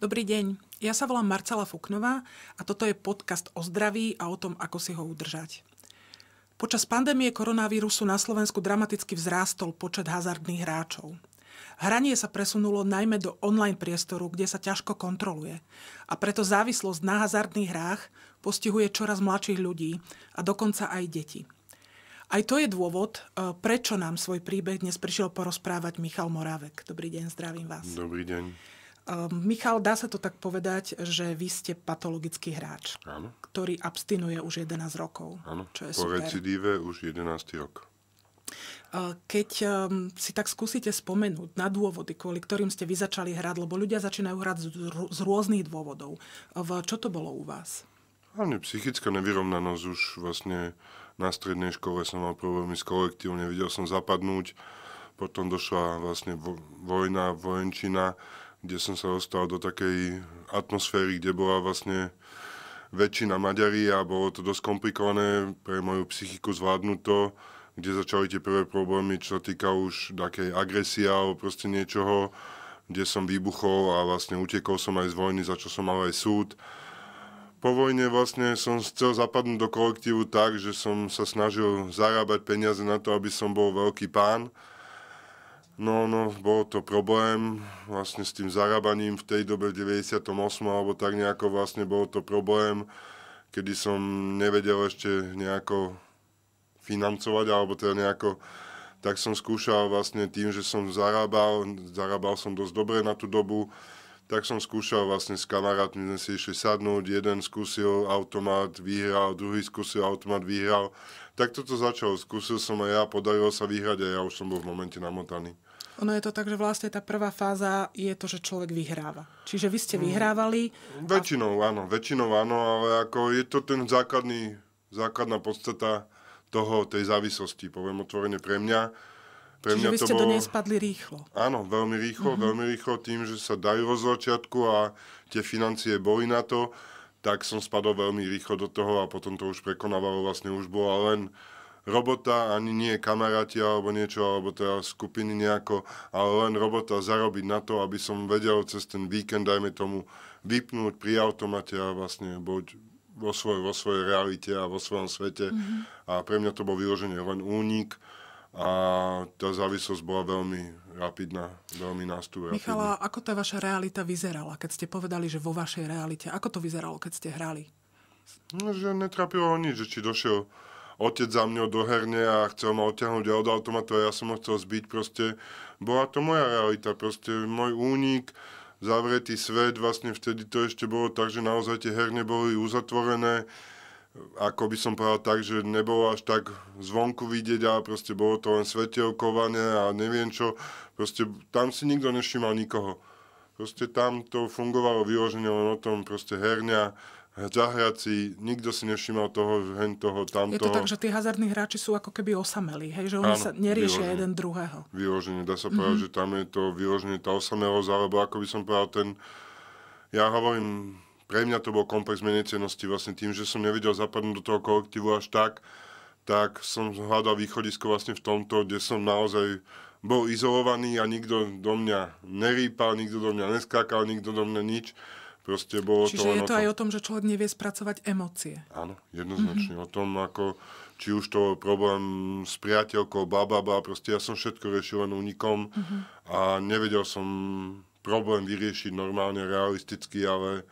Dobrý deň, ja sa volám Marcela Fuknová a toto je podcast o zdraví a o tom, ako si ho udržať. Počas pandémie koronavírusu na Slovensku dramaticky vzrástol počet hazardných hráčov. Hranie sa presunulo najmä do online priestoru, kde sa ťažko kontroluje. A preto závislosť na hazardných hrách postihuje čoraz mladších ľudí a dokonca aj deti. Aj to je dôvod, e, prečo nám svoj príbeh dnes prišiel porozprávať Michal Morávek. Dobrý deň, zdravím vás. Dobrý deň. Ehm, Michal, dá sa to tak povedať, že vy ste patologický hráč, Áno. ktorý abstinuje už 11 rokov. Áno, čo je po super. recidíve už 11 rok. Ehm, keď ehm, si tak skúsite spomenúť na dôvody, kvôli ktorým ste vy začali hrať, lebo ľudia začínajú hrať z rôznych dôvodov. Čo to bolo u vás? Hlavne psychická nevyrovnanosť už vlastne na strednej škole som mal problémy s kolektívom, nevidel som zapadnúť, potom došla vlastne vojna, vojenčina, kde som sa dostal do takej atmosféry, kde bola vlastne väčšina Maďari a bolo to dosť komplikované pre moju psychiku zvládnuť to, kde začali tie prvé problémy, čo sa týka už takej agresie alebo proste niečoho, kde som vybuchol a vlastne utekol som aj z vojny, za čo som mal aj súd. Po vojne vlastne som chcel zapadnúť do kolektívu tak, že som sa snažil zarábať peniaze na to, aby som bol veľký pán, No, no, bol to problém vlastne s tým zarábaním v tej dobe v 98. alebo tak nejako vlastne bol to problém, kedy som nevedel ešte nejako financovať alebo teda nejako tak som skúšal vlastne tým, že som zarábal, zarábal som dosť dobre na tú dobu, tak som skúšal vlastne s kamarátmi, sme si išli sadnúť, jeden skúsil automat, vyhral, druhý skúsil automat, vyhral. Tak toto začalo, skúsil som aj ja, podarilo sa vyhrať a ja už som bol v momente namotaný. Ono je to tak, že vlastne tá prvá fáza je to, že človek vyhráva. Čiže vy ste vyhrávali. Mm, väčšinou áno, väčšinou áno, ale ako je to ten základný, základná podstata toho, tej závislosti, poviem otvorene pre mňa. Pre Čiže mňa vy ste to bolo... do nej spadli rýchlo. Áno, veľmi rýchlo, mm-hmm. veľmi rýchlo tým, že sa dajú od začiatku a tie financie boli na to, tak som spadol veľmi rýchlo do toho a potom to už prekonávalo vlastne už bola len robota, ani nie kamaráti alebo niečo, alebo teda skupiny nejako, ale len robota zarobiť na to, aby som vedel cez ten víkend, dajme tomu, vypnúť pri automate a vlastne buď vo, svoj, vo svojej realite a vo svojom svete. Mm-hmm. A pre mňa to bol vyloženie len únik a tá závislosť bola veľmi rapidná, veľmi nástup. Michala, ako tá vaša realita vyzerala, keď ste povedali, že vo vašej realite, ako to vyzeralo, keď ste hrali? No, že netrapilo nič, že či došiel otec za mňou do herne a chcel ma odťahnuť od automatu a ja som ho chcel zbiť. Proste bola to moja realita, proste môj únik, zavretý svet, vlastne vtedy to ešte bolo tak, že naozaj tie herne boli uzatvorené, ako by som povedal tak, že nebolo až tak zvonku vidieť a proste bolo to len svetelkované a neviem čo. Proste tam si nikto nevšimal nikoho. Proste tam to fungovalo vyloženie len o tom proste herňa, zahraci, nikto si nevšimal toho, že hen toho, tam Je to tak, že tí hazardní hráči sú ako keby osamelí, hej? že oni Áno, sa neriešia vyloženie, jeden druhého. Vyloženie, dá sa povedať, mm-hmm. že tam je to vyloženie, tá osamelosť, alebo ako by som povedal, ten, ja hovorím, pre mňa to bol komplex menecenosti vlastne tým, že som nevedel zapadnúť do toho kolektívu až tak, tak som hľadal východisko vlastne v tomto, kde som naozaj bol izolovaný a nikto do mňa nerýpal, nikto do mňa neskákal, nikto do mňa nič. Proste bolo Čiže to len je to o tom, aj o tom, že človek nevie spracovať emócie. Áno, jednoznačne. Mm-hmm. O tom, ako či už to problém s priateľkou, bababa, proste ja som všetko riešil len únikom mm-hmm. a nevedel som problém vyriešiť normálne, realisticky, ale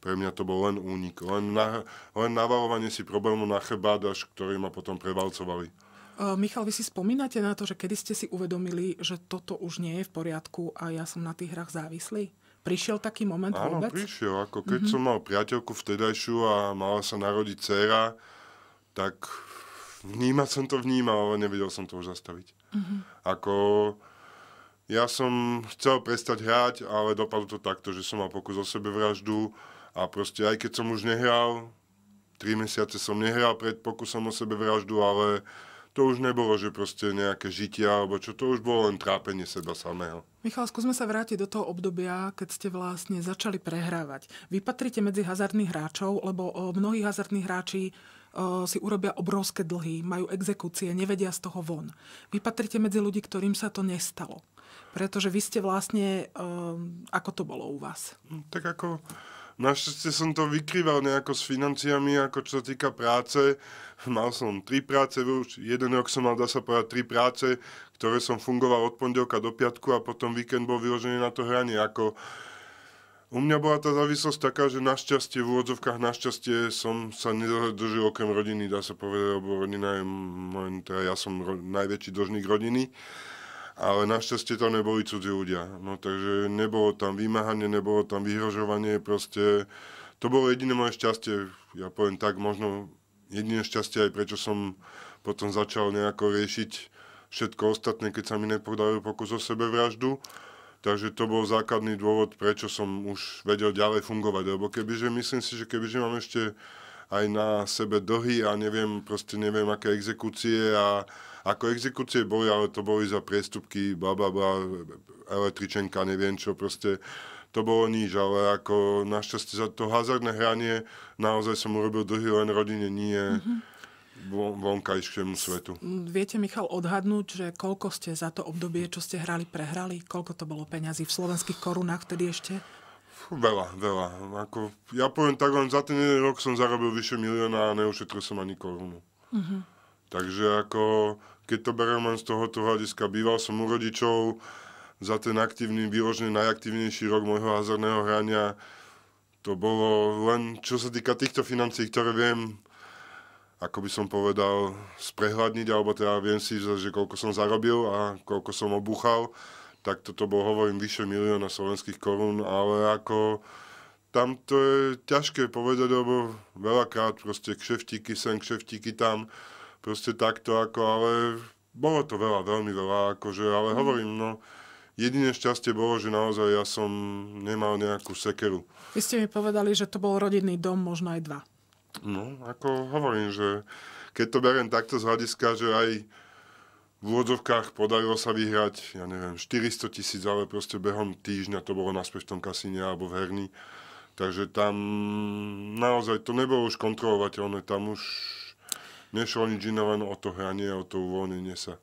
pre mňa to bol len únik, len, na, len navalovanie si problému na chrbát, až ktorý ma potom prevalcovali. E, Michal, vy si spomínate na to, že kedy ste si uvedomili, že toto už nie je v poriadku a ja som na tých hrách závislý? Prišiel taký moment Áno, vôbec? prišiel. Ako keď mm-hmm. som mal priateľku vtedajšiu a mala sa narodiť dcéra, tak vnímať som to vnímal, ale nevedel som to už zastaviť. Mm-hmm. Ako ja som chcel prestať hrať, ale dopadlo to takto, že som mal pokus o sebevraždu a proste aj keď som už nehral, tri mesiace som nehral pred pokusom o sebevraždu, ale to už nebolo, že proste nejaké žitia, alebo čo to už bolo len trápenie seba samého. Michal, skúsme sa vrátiť do toho obdobia, keď ste vlastne začali prehrávať. Vy patrite medzi hazardných hráčov, lebo mnohí hazardní hráči si urobia obrovské dlhy, majú exekúcie, nevedia z toho von. Vy patrite medzi ľudí, ktorým sa to nestalo. Pretože vy ste vlastne... Ako to bolo u vás? Tak ako Našťastie som to vykrýval nejako s financiami, ako čo sa týka práce. Mal som tri práce, už jeden rok som mal, dá sa povedať, tri práce, ktoré som fungoval od pondelka do piatku a potom víkend bol vyložený na to hranie. Ako u mňa bola tá závislosť taká, že našťastie v úvodzovkách, našťastie som sa nedržil okrem rodiny, dá sa povedať, lebo rodina je môj, teda ja som ro- najväčší dožník rodiny ale našťastie tam neboli cudzí ľudia. No takže nebolo tam vymáhanie, nebolo tam vyhrožovanie, proste to bolo jediné moje šťastie, ja poviem tak, možno jediné šťastie aj prečo som potom začal nejako riešiť všetko ostatné, keď sa mi nepodaril pokus o sebevraždu. Takže to bol základný dôvod, prečo som už vedel ďalej fungovať. Lebo kebyže, myslím si, že kebyže mám ešte aj na sebe dlhy a neviem, proste neviem, aké exekúcie a ako exekúcie boli, ale to boli za priestupky, bla, bla, bla, električenka, neviem čo, proste to bolo nič, ale ako našťastie za to hazardné hranie naozaj som urobil dlhý len rodine, nie mm-hmm. vonkajšiemu svetu. Viete, Michal, odhadnúť, že koľko ste za to obdobie, čo ste hrali, prehrali? Koľko to bolo peňazí v slovenských korunách vtedy ešte? Veľa, veľa. Ako, ja poviem tak, len za ten jeden rok som zarobil vyše milióna a neušetril som ani korunu. Mm-hmm. Takže ako keď to beriem len z tohoto hľadiska, býval som u rodičov za ten aktívny, výložne najaktívnejší rok môjho hazardného hrania. To bolo len, čo sa týka týchto financií, ktoré viem, ako by som povedal, sprehľadniť, alebo teda viem si, že koľko som zarobil a koľko som obúchal, tak toto bol, hovorím, vyše milióna slovenských korún, ale ako tam to je ťažké povedať, lebo veľakrát proste kšeftíky sem, kšeftíky tam, proste takto, ako, ale bolo to veľa, veľmi veľa, akože, ale mm. hovorím, no, Jediné šťastie bolo, že naozaj ja som nemal nejakú sekeru. Vy ste mi povedali, že to bol rodinný dom, možno aj dva. No, ako hovorím, že keď to beriem takto z hľadiska, že aj v úvodzovkách podarilo sa vyhrať, ja neviem, 400 tisíc, ale proste behom týždňa to bolo naspäť v tom kasíne alebo v herni. Takže tam naozaj to nebolo už kontrolovateľné, tam už nešlo nič iné, len o to hranie, o to uvoľnenie sa.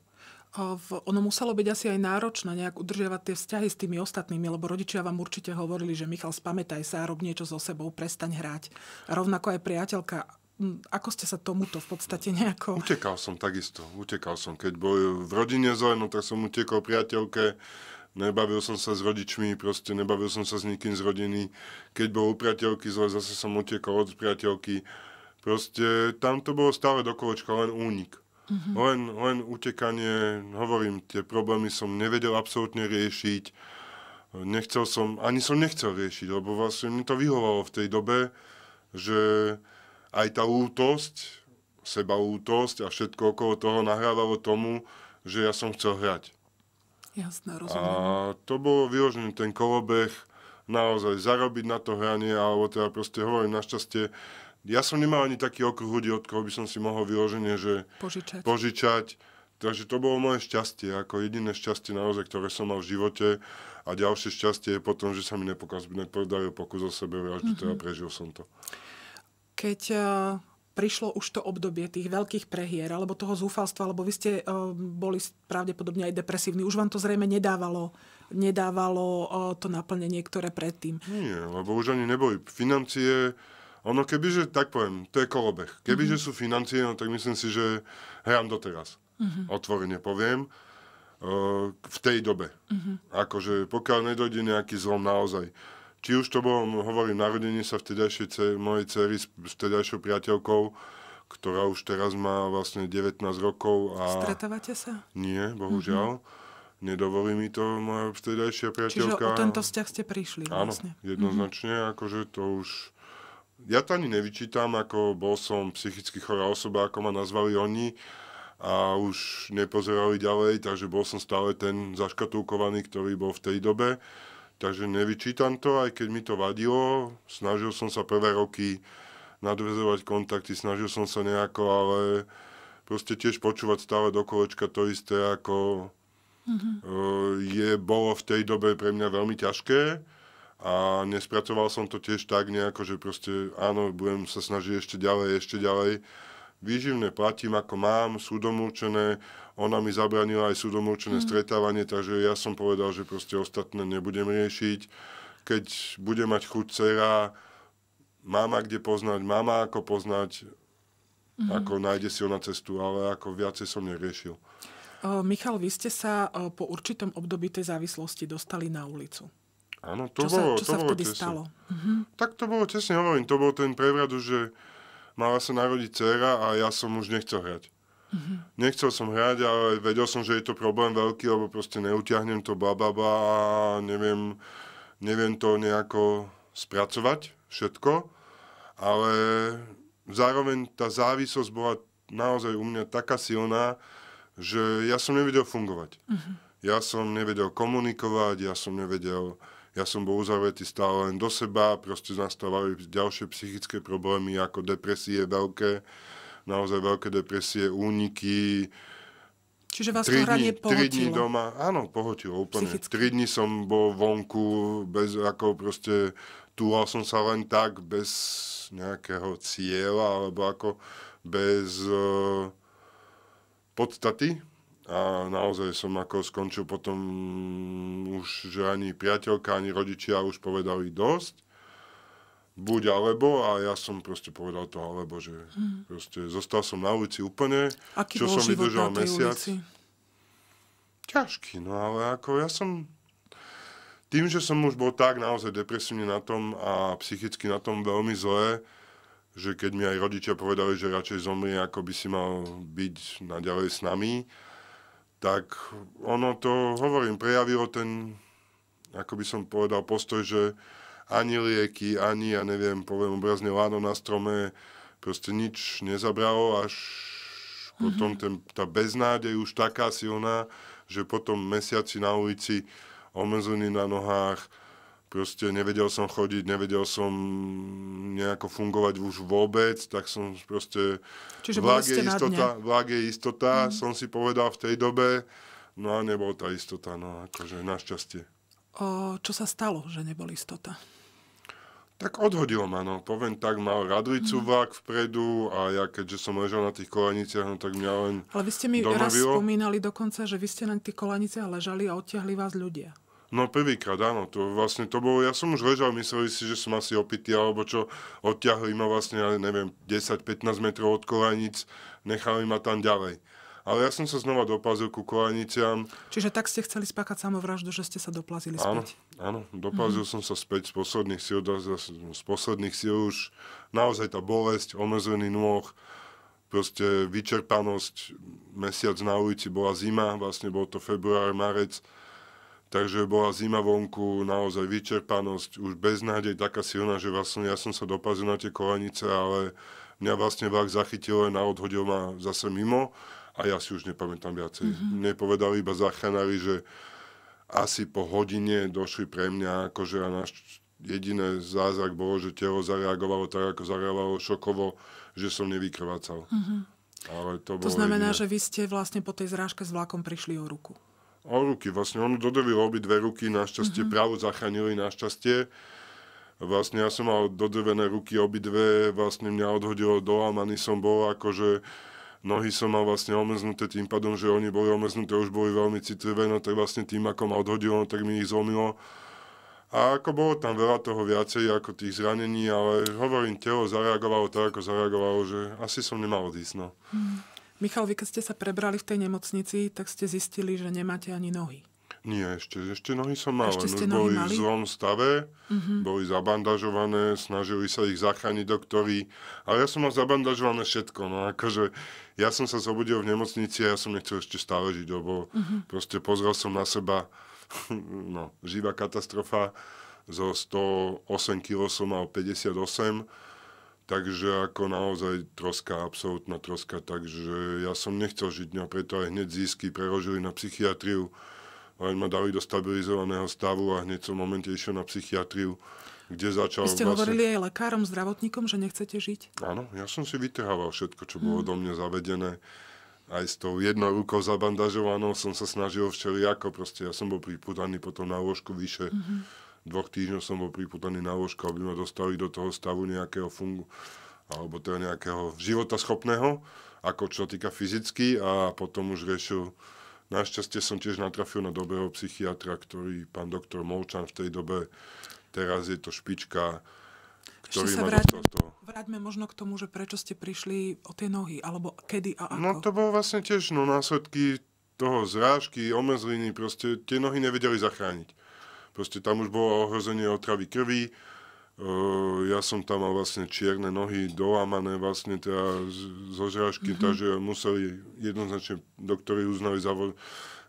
Ono muselo byť asi aj náročné nejak udržiavať tie vzťahy s tými ostatnými, lebo rodičia vám určite hovorili, že Michal, spamätaj sa a rob niečo so sebou, prestaň hrať. A rovnako aj priateľka, hm, ako ste sa tomuto v podstate nejako... Utekal som takisto, utekal som. Keď bol v rodine zle, no tak som utekol priateľke, nebavil som sa s rodičmi, proste nebavil som sa s nikým z rodiny. Keď bol u priateľky zle, zase som utekol od priateľky. Proste tam to bolo stále dokolečka, len únik. Mm-hmm. Len, len utekanie, hovorím, tie problémy som nevedel absolútne riešiť. Nechcel som, ani som nechcel riešiť, lebo vlastne mi to vyhovalo v tej dobe, že aj tá lútosť, seba lútosť a všetko okolo toho nahrávalo tomu, že ja som chcel hrať. Jasné, rozumiem. A to bolo vyložený ten kolobeh, naozaj zarobiť na to hranie, alebo teda proste hovorím, našťastie ja som nemal ani taký okruh ľudí, od koho by som si mohol vyloženie, že požičať. požičať. Takže to bolo moje šťastie, ako jediné šťastie naozaj, ktoré som mal v živote. A ďalšie šťastie je potom, že sa mi nepodaril pokus o sebe, a mm-hmm. teda mhm. prežil som to. Keď uh, prišlo už to obdobie tých veľkých prehier, alebo toho zúfalstva, alebo vy ste uh, boli pravdepodobne aj depresívni, už vám to zrejme nedávalo nedávalo uh, to naplnenie, ktoré predtým. Nie, lebo už ani neboli financie, ono kebyže, tak poviem, to je kolobeh. Kebyže mm-hmm. sú financie, no tak myslím si, že hrám doteraz. Mm-hmm. Otvorene poviem. Uh, v tej dobe. Mm-hmm. Akože pokiaľ nedojde nejaký zlom naozaj. Či už to bolo, no, hovorím, narodenie sa vtedajšej ce, mojej cery s vtedajšou priateľkou, ktorá už teraz má vlastne 19 rokov. A... Stretávate sa? Nie, mhm. bohužiaľ. Mm-hmm nedovolí mi to moja vtedajšia priateľka. Čiže o tento vzťah ste prišli Áno, vlastne. Mhm. jednoznačne, mm-hmm. akože to už ja to ani nevyčítam, ako bol som psychicky chorá osoba, ako ma nazvali oni a už nepozerali ďalej, takže bol som stále ten zaškatulkovaný, ktorý bol v tej dobe. Takže nevyčítam to, aj keď mi to vadilo. Snažil som sa prvé roky nadvezovať kontakty, snažil som sa nejako, ale proste tiež počúvať stále do kolečka to isté, ako mm-hmm. je, bolo v tej dobe pre mňa veľmi ťažké. A nespracoval som to tiež tak nejako, že proste áno, budem sa snažiť ešte ďalej, ešte ďalej. Výživné platím ako mám, sú domúčené, ona mi zabranila aj sú určené mm. stretávanie, takže ja som povedal, že proste ostatné nebudem riešiť. Keď bude mať chuť dcera, máma kde poznať, máma ako poznať, mm ako nájde si ona cestu, ale ako viacej som neriešil. Michal, vy ste sa po určitom období tej závislosti dostali na ulicu. Áno, to čo bolo, sa, čo to sa bolo vtedy tesne. stalo? Mhm. Tak to bolo tesne, hovorím, to bol ten prevrat, že mala sa narodiť dcera a ja som už nechcel hrať. Mm-hmm. Nechcel som hrať, ale vedel som, že je to problém veľký, lebo proste neutiahnem to bla a neviem, neviem to nejako spracovať všetko, ale zároveň tá závislosť bola naozaj u mňa taká silná, že ja som nevedel fungovať. Mm-hmm. Ja som nevedel komunikovať, ja som nevedel ja som bol uzavretý stále len do seba, proste nastávali ďalšie psychické problémy ako depresie veľké, naozaj veľké depresie, úniky. Čiže vás to hranie pohotilo? Tri dní doma, áno, pohotilo úplne. Psychicky. Tri dní som bol vonku, bez, ako proste túhal som sa len tak, bez nejakého cieľa, alebo ako bez uh, podstaty a naozaj som ako skončil potom už, že ani priateľka, ani rodičia už povedali dosť. Buď alebo a ja som proste povedal to alebo, že mm. proste zostal som na ulici úplne, Aký čo som vydržal mesiac. Ulici? Ťažký, no ale ako ja som tým, že som už bol tak naozaj depresívne na tom a psychicky na tom veľmi zlé, že keď mi aj rodičia povedali, že radšej zomri, ako by si mal byť naďalej s nami, tak ono to, hovorím, prejavilo ten, ako by som povedal, postoj, že ani lieky, ani, ja neviem, poviem obrazne, láno na strome, proste nič nezabralo, až mm-hmm. potom mhm. ten, tá beznádej už taká silná, že potom mesiaci na ulici, omrzliny na nohách, proste nevedel som chodiť, nevedel som nejako fungovať už vôbec, tak som proste... Čiže vlák je istota, vlák je istota mm. som si povedal v tej dobe, no a nebol tá istota, no akože našťastie. O, čo sa stalo, že nebol istota? Tak odhodil ma, no. Poviem tak, mal radlicu mm. vlak vpredu a ja keďže som ležal na tých kolaniciach, no tak mňa len Ale vy ste mi domavilo. raz spomínali dokonca, že vy ste na tých kolaniciach ležali a odtiahli vás ľudia. No prvýkrát, áno, to vlastne to bolo, ja som už ležal, mysleli si, že som asi opitý alebo čo, odťahli ma vlastne, ale neviem, 10-15 metrov od kolajnic, nechali ma tam ďalej. Ale ja som sa znova doplazil ku kolajniciam. Čiže tak ste chceli spákať samovraždu, že ste sa doplazili späť? Áno, doplazil mm-hmm. som sa späť z posledných síl, z posledných síl už naozaj tá bolesť, omezený nôh, proste vyčerpanosť, mesiac na ulici bola zima, vlastne bol to február, marec, Takže bola zima vonku, naozaj vyčerpanosť, už beznádej taká silná, že vlastne ja som sa dopazil na tie kolenice, ale mňa vlastne vlak zachytil len a odhodil ma zase mimo a ja si už nepamätám viacej. Mm-hmm. Mne povedali iba zachránali, že asi po hodine došli pre mňa, akože a náš jediné zázrak bolo, že telo zareagovalo tak, ako zareagovalo šokovo, že som nevykrvácal. Mm-hmm. Ale to, to znamená, jediné. že vy ste vlastne po tej zrážke s vlakom prišli o ruku o ruky. Vlastne on dodrvil obi dve ruky, našťastie mm-hmm. pravú zachránili, našťastie. Vlastne ja som mal dodrvené ruky obidve, vlastne mňa odhodilo do Almany som bol, akože nohy som mal vlastne omeznuté tým pádom, že oni boli omeznuté, už boli veľmi citlivé, no tak vlastne tým, ako ma odhodilo, no, tak mi ich zlomilo. A ako bolo tam veľa toho viacej ako tých zranení, ale hovorím, telo zareagovalo tak, ako zareagovalo, že asi som nemal odísť. No. Mm. hmm Michal, vy keď ste sa prebrali v tej nemocnici, tak ste zistili, že nemáte ani nohy. Nie, ešte, ešte nohy som mal, ešte ste nohy boli mali? v zlom stave, uh-huh. boli zabandažované, snažili sa ich zachrániť doktori, ale ja som mal zabandažované všetko, no akože ja som sa zobudil v nemocnici a ja som nechcel ešte stále žiť, lebo uh-huh. proste pozrel som na seba, no, živá katastrofa, zo 108 kg som mal 58 Takže ako naozaj troska, absolútna troska, takže ja som nechcel žiť dňa, no preto aj hneď získy preložili na psychiatriu, len ma dali do stabilizovaného stavu a hneď som momente išiel na psychiatriu, kde začal... Vy ste vlastne... hovorili aj lekárom, zdravotníkom, že nechcete žiť? Áno, ja som si vytrhával všetko, čo bolo hmm. do mňa zavedené. Aj s tou jednou rukou zabandažovanou som sa snažil všelijako, proste ja som bol priputaný potom na úložku vyše. hmm dvoch týždňov som bol priputaný na ložku, aby ma dostali do toho stavu nejakého fungu, alebo teda nejakého života schopného, ako čo týka fyzicky a potom už riešil Našťastie som tiež natrafil na dobrého psychiatra, ktorý pán doktor Molčan v tej dobe, teraz je to špička, ktorý Ešte sa vráť, toho. vráťme možno k tomu, že prečo ste prišli o tie nohy, alebo kedy a no, ako. No to bolo vlastne tiež no, následky toho zrážky, omezliny, proste tie nohy nevedeli zachrániť. Proste tam už bolo ohrozenie otravy krvi, e, ja som tam mal vlastne čierne nohy, dolámané vlastne teda zo žrážky, mm-hmm. takže museli jednoznačne doktori uznali za,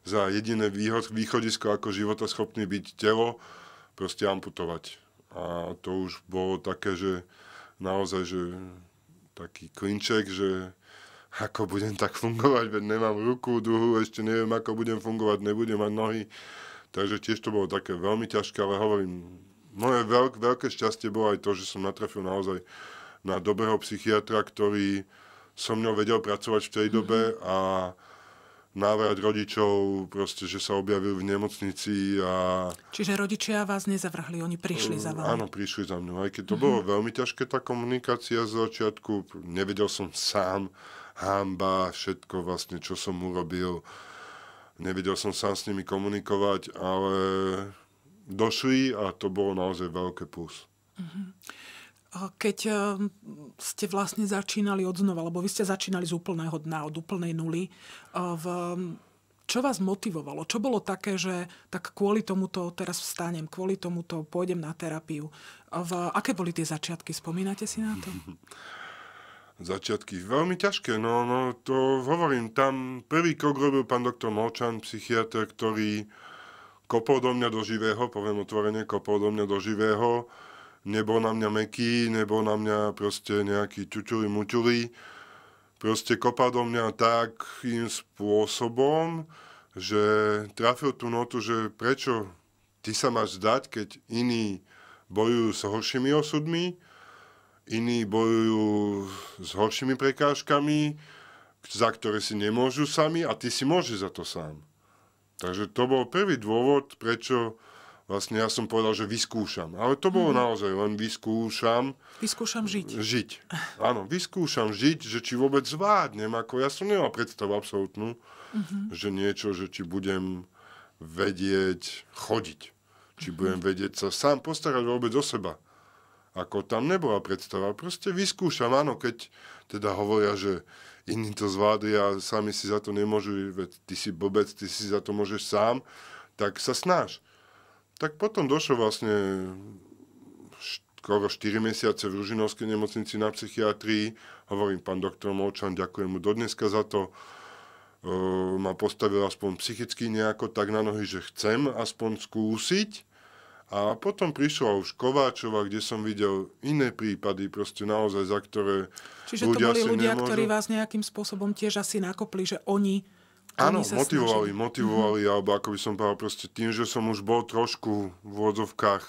za jediné výhod, východisko ako života, schopný byť telo, proste amputovať. A to už bolo také, že naozaj, že taký klinček, že ako budem tak fungovať, veď nemám ruku, duhu, ešte neviem, ako budem fungovať, nebudem mať nohy. Takže tiež to bolo také veľmi ťažké, ale hovorím, moje veľk, veľké šťastie bolo aj to, že som natrafil naozaj na dobrého psychiatra, ktorý so mnou vedel pracovať v tej mhm. dobe a návrat rodičov, proste, že sa objavil v nemocnici a... Čiže rodičia vás nezavrhli, oni prišli za mm, vami. Áno, prišli za mňou. aj keď to mm-hmm. bolo veľmi ťažké, tá komunikácia z začiatku, nevedel som sám, hamba, všetko vlastne, čo som urobil. Uh, Nevedel som sám s nimi komunikovať, ale došli a to bolo naozaj veľké plus. Mhm. Keď eh, ste vlastne začínali od znova, lebo vy ste začínali z úplného dna, od úplnej nuly, eh, v čo vás motivovalo? Čo bolo také, že tak kvôli tomuto teraz vstanem, kvôli tomuto pôjdem na terapiu? V, aké boli tie začiatky? Spomínate si na to? začiatky. Veľmi ťažké, no, no to hovorím, tam prvý krok robil pán doktor Molčan, psychiatr, ktorý kopol do mňa do živého, poviem otvorene, kopol do mňa do živého, nebol na mňa meký, nebol na mňa proste nejaký ťuťuri muťuri, proste kopal do mňa takým spôsobom, že trafil tú notu, že prečo ty sa máš zdať, keď iní bojujú s horšími osudmi, iní bojujú s horšími prekážkami, za ktoré si nemôžu sami a ty si môžeš za to sám. Takže to bol prvý dôvod, prečo vlastne ja som povedal, že vyskúšam. Ale to bolo mm naozaj len vyskúšam. Vyskúšam žiť. Žiť. Áno, vyskúšam žiť, že či vôbec zvládnem. Ako ja som nemal predstavu absolútnu, mm-hmm. že niečo, že či budem vedieť chodiť. Či mm-hmm. budem mhm. vedieť sa sám postarať vôbec o seba. Ako tam nebola predstava. Proste vyskúšam, áno, keď teda hovoria, že iní to zvládli a sami si za to nemôžu, veď ty si blbec, ty si za to môžeš sám, tak sa snaž. Tak potom došlo vlastne skoro 4 mesiace v Ružinovskej nemocnici na psychiatrii. Hovorím, pán doktor Molčan, ďakujem mu dodneska za to. E, ma postavil aspoň psychicky nejako tak na nohy, že chcem aspoň skúsiť. A potom prišla už Kováčova, kde som videl iné prípady, proste naozaj, za ktoré Čiže ľudia to boli ľudia, nemôžu... ktorí vás nejakým spôsobom tiež asi nakopli, že oni Áno, motivovali, snažili. motivovali, mm-hmm. alebo ako by som povedal, proste tým, že som už bol trošku v vozovkách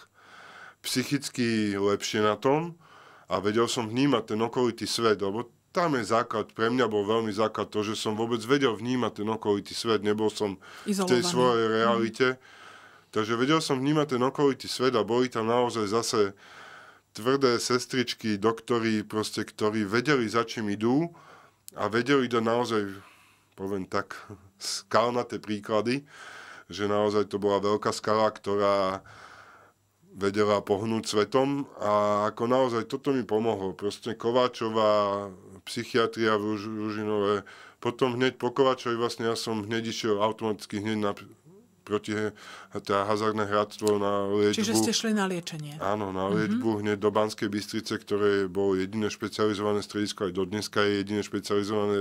psychicky lepšie na tom a vedel som vnímať ten okolitý svet, lebo tam je základ, pre mňa bol veľmi základ to, že som vôbec vedel vnímať ten okolitý svet, nebol som Izolovaný. v tej svojej realite. Mm-hmm Takže vedel som vnímať ten okolitý svet a boli tam naozaj zase tvrdé sestričky, doktory, proste, ktorí vedeli, za čím idú a vedeli to naozaj, poviem tak, skalnaté príklady, že naozaj to bola veľká skala, ktorá vedela pohnúť svetom a ako naozaj toto mi pomohlo. Proste Kováčová, psychiatria v Ružinové, potom hneď po Kováčovi vlastne ja som hneď išiel automaticky hneď na proti tá hazardné hradstvo na liečbu. Čiže ste šli na liečenie. Áno, na mhm. liečbu mm-hmm. hneď do Banskej Bystrice, ktoré bolo jediné špecializované stredisko, aj do dneska je jediné špecializované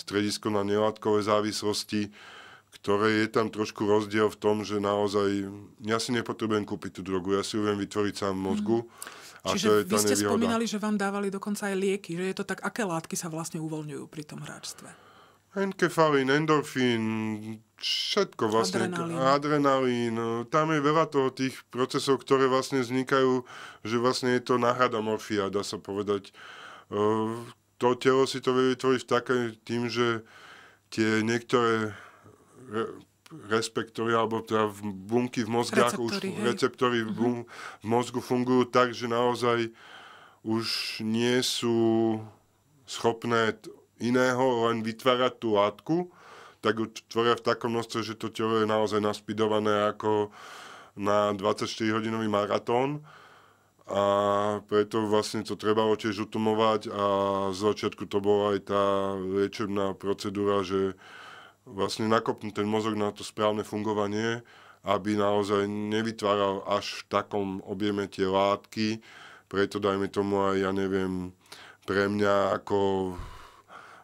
stredisko na nelátkové závislosti, ktoré je tam trošku rozdiel v tom, že naozaj ja si nepotrebujem kúpiť tú drogu, ja si ju viem vytvoriť sám v mozgu. Mm-hmm. A Čiže to je vy ste nevýhoda. spomínali, že vám dávali dokonca aj lieky, že je to tak, aké látky sa vlastne uvoľňujú pri tom hráčstve? Enkefalin, endorfín, všetko vlastne. Adrenalín. Adrenalín. Tam je veľa toho tých procesov, ktoré vlastne vznikajú, že vlastne je to náhrada morfia, dá sa povedať. E, to telo si to vytvorí v také tým, že tie niektoré respektory, alebo teda bunky v mozgách, receptory, už, receptory mm v mozgu fungujú tak, že naozaj už nie sú schopné iného, len vytvárať tú látku, tak ju tvoria v takom množstve, že to telo je naozaj naspidované ako na 24-hodinový maratón a preto vlastne to treba tiež utumovať. a z začiatku to bola aj tá liečebná procedúra, že vlastne nakopnú ten mozog na to správne fungovanie, aby naozaj nevytváral až v takom objeme tie látky, preto dajme tomu aj, ja neviem, pre mňa ako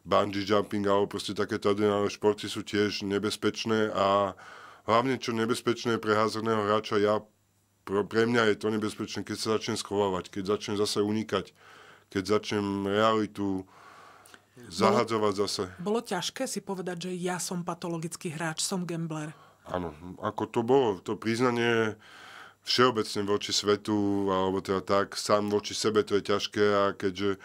bungee jumping alebo proste takéto adrenálne športy sú tiež nebezpečné a hlavne čo nebezpečné pre házerného hráča, ja, pre mňa je to nebezpečné, keď sa začnem schovávať, keď začnem zase unikať, keď začnem realitu zahadzovať bolo, zase. Bolo ťažké si povedať, že ja som patologický hráč, som gambler. Áno, ako to bolo, to priznanie všeobecne voči svetu, alebo teda tak, sám voči sebe to je ťažké a keďže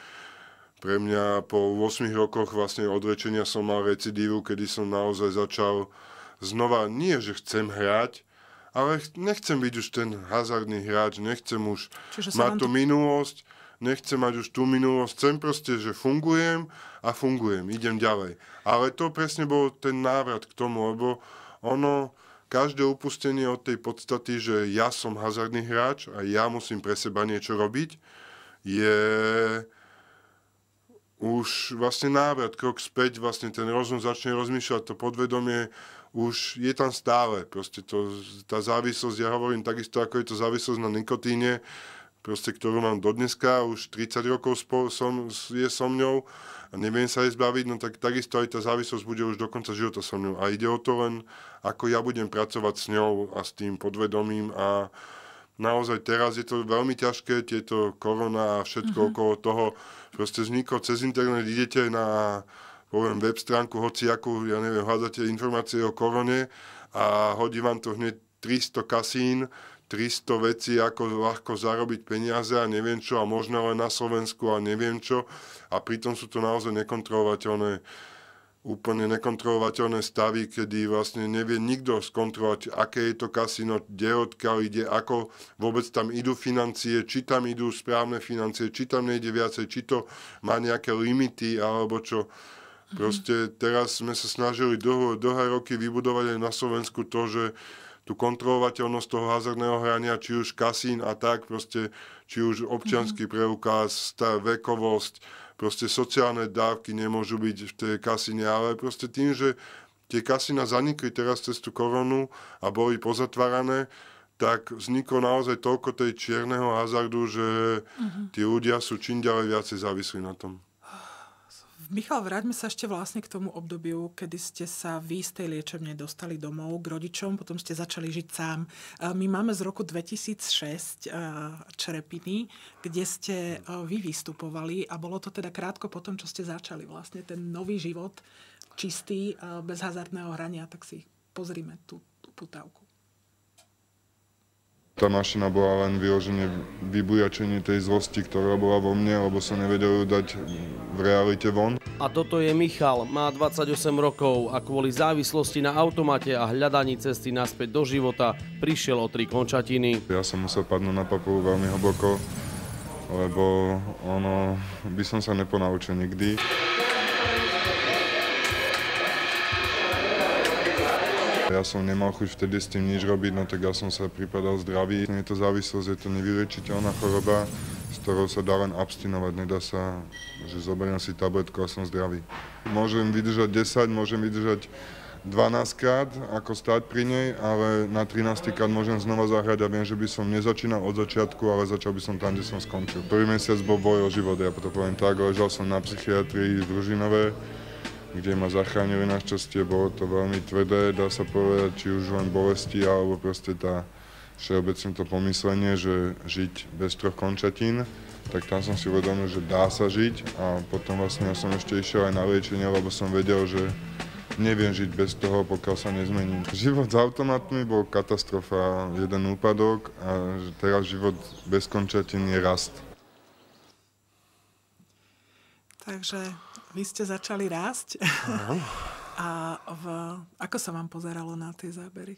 pre mňa po 8 rokoch vlastne odrečenia som mal recidívu, kedy som naozaj začal znova, nie že chcem hrať, ale nechcem byť už ten hazardný hráč, nechcem už Čiže mať tú to... minulosť, nechcem mať už tú minulosť, chcem proste, že fungujem a fungujem, idem ďalej. Ale to presne bol ten návrat k tomu, lebo ono, každé upustenie od tej podstaty, že ja som hazardný hráč a ja musím pre seba niečo robiť, je už vlastne návrat, krok späť, vlastne ten rozum začne rozmýšľať, to podvedomie už je tam stále. Proste to, tá závislosť, ja hovorím takisto, ako je to závislosť na nikotíne, proste, ktorú mám dodneska, už 30 rokov spol, som, je so mňou a neviem sa jej zbaviť, no tak takisto aj tá závislosť bude už do konca života so mňou. A ide o to len, ako ja budem pracovať s ňou a s tým podvedomím a, naozaj teraz je to veľmi ťažké, tieto korona a všetko mm-hmm. okolo toho. Proste vzniklo cez internet, idete na poviem, web stránku, ako, ja neviem, hľadáte informácie o korone a hodí vám to hneď 300 kasín, 300 vecí, ako ľahko zarobiť peniaze a neviem čo, a možno len na Slovensku a neviem čo. A pritom sú to naozaj nekontrolovateľné úplne nekontrolovateľné stavy, kedy vlastne nevie nikto skontrolovať, aké je to kasino, kde odkiaľ ide, ako vôbec tam idú financie, či tam idú správne financie, či tam nejde viacej, či to má nejaké limity alebo čo. Mhm. Proste teraz sme sa snažili dlho, dlhé roky vybudovať aj na Slovensku to, že tú kontrolovateľnosť toho hazardného hrania, či už kasín a tak, proste, či už občianský mhm. preukaz, tá vekovosť, proste sociálne dávky nemôžu byť v tej kasine, ale proste tým, že tie kasína zanikli teraz cez tú koronu a boli pozatvárané, tak vzniklo naozaj toľko tej čierneho hazardu, že uh-huh. tí ľudia sú čím ďalej viacej závislí na tom. Michal, vráťme sa ešte vlastne k tomu obdobiu, kedy ste sa vy z tej liečebne dostali domov k rodičom, potom ste začali žiť sám. My máme z roku 2006 Črepiny, kde ste vy vystupovali a bolo to teda krátko potom, čo ste začali vlastne ten nový život, čistý, bez hazardného hrania, tak si pozrime tú, tú putávku tá mašina bola len vyloženie vybujačenie tej zlosti, ktorá bola vo mne, lebo som nevedel ju dať v realite von. A toto je Michal, má 28 rokov a kvôli závislosti na automate a hľadaní cesty naspäť do života prišiel o tri končatiny. Ja som musel padnúť na papu veľmi hlboko, lebo ono by som sa neponaučil nikdy. Ja som nemal chuť vtedy s tým nič robiť, no tak ja som sa pripadal zdravý. Je to závislosť, je to nevyriečiteľná choroba, s ktorou sa dá len abstinovať. Nedá sa, že zoberiem si tabletku a som zdravý. Môžem vydržať 10, môžem vydržať 12 krát, ako stať pri nej, ale na 13 krát môžem znova zahrať a viem, že by som nezačínal od začiatku, ale začal by som tam, kde som skončil. Prvý mesiac bol boj o život, ja to poviem tak, ležal som na psychiatrii v Družinové, kde ma zachránili našťastie. Bolo to veľmi tvrdé, dá sa povedať, či už len bolesti, alebo proste tá všeobecne to pomyslenie, že žiť bez troch končatín, tak tam som si uvedomil, že dá sa žiť a potom vlastne ja som ešte išiel aj na liečenie, lebo som vedel, že neviem žiť bez toho, pokiaľ sa nezmením. Život s automatmi bol katastrofa, jeden úpadok a teraz život bez končatín je rast. Takže vy ste začali rásť. Áno. A v, ako sa vám pozeralo na tie zábery?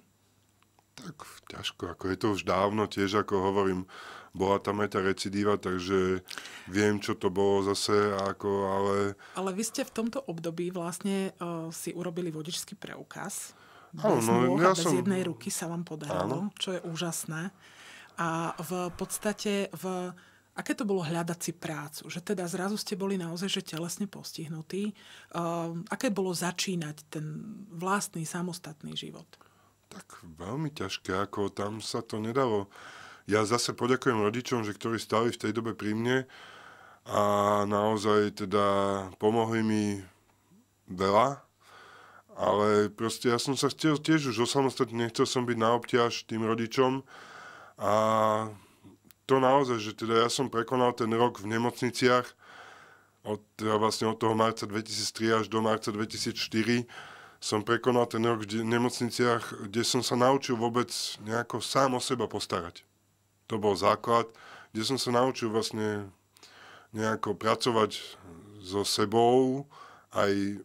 Tak ťažko, ako je to už dávno, tiež ako hovorím, bola tam aj tá recidíva, takže viem, čo to bolo zase, ako, ale... Ale vy ste v tomto období vlastne uh, si urobili vodičský preukaz. Áno, bez no, ja bez som... jednej ruky sa vám podarilo, čo je úžasné. A v podstate v Aké to bolo hľadať si prácu? Že teda zrazu ste boli naozaj že telesne postihnutí. Uh, aké bolo začínať ten vlastný, samostatný život? Tak veľmi ťažké, ako tam sa to nedalo. Ja zase poďakujem rodičom, že ktorí stali v tej dobe pri mne a naozaj teda pomohli mi veľa, ale proste ja som sa chcel tiež už osamostatne, nechcel som byť na obťaž tým rodičom a to naozaj, že teda ja som prekonal ten rok v nemocniciach, od, teda vlastne od toho marca 2003 až do marca 2004 som prekonal ten rok v nemocniciach, kde som sa naučil vôbec nejako sám o seba postarať. To bol základ, kde som sa naučil vlastne nejako pracovať so sebou, aj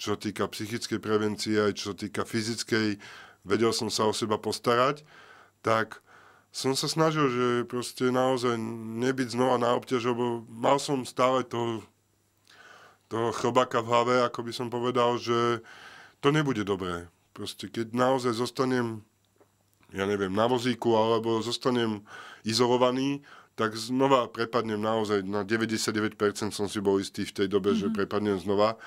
čo týka psychickej prevencie, aj čo týka fyzickej, vedel som sa o seba postarať, tak som sa snažil, že proste naozaj nebyť znova na obťaž, lebo mal som stále toho, to chlbaka v hlave, ako by som povedal, že to nebude dobré. Proste keď naozaj zostanem, ja neviem, na vozíku, alebo zostanem izolovaný, tak znova prepadnem naozaj, na 99% som si bol istý v tej dobe, mm-hmm. že mhm. prepadnem znova.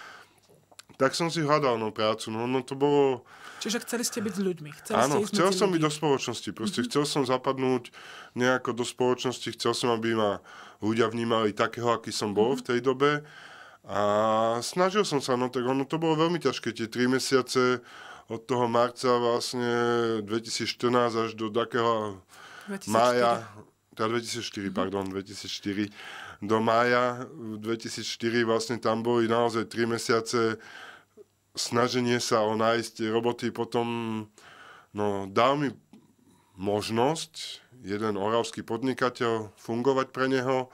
Tak som si hľadal no, prácu, no, no to bolo Čiže chceli ste byť s ľuďmi. Chceli Áno, ste chcel som byť do spoločnosti. Proste mm-hmm. chcel som zapadnúť nejako do spoločnosti. Chcel som, aby ma ľudia vnímali takého, aký som bol mm-hmm. v tej dobe. A snažil som sa, no tak ono to bolo veľmi ťažké, tie tri mesiace od toho marca vlastne 2014 až do takého 2004. mája, teda 2004, mhm. pardon, 2004, do mája 2004 vlastne tam boli naozaj tri mesiace snaženie sa o nájsť roboty potom no, dal mi možnosť jeden oravský podnikateľ fungovať pre neho,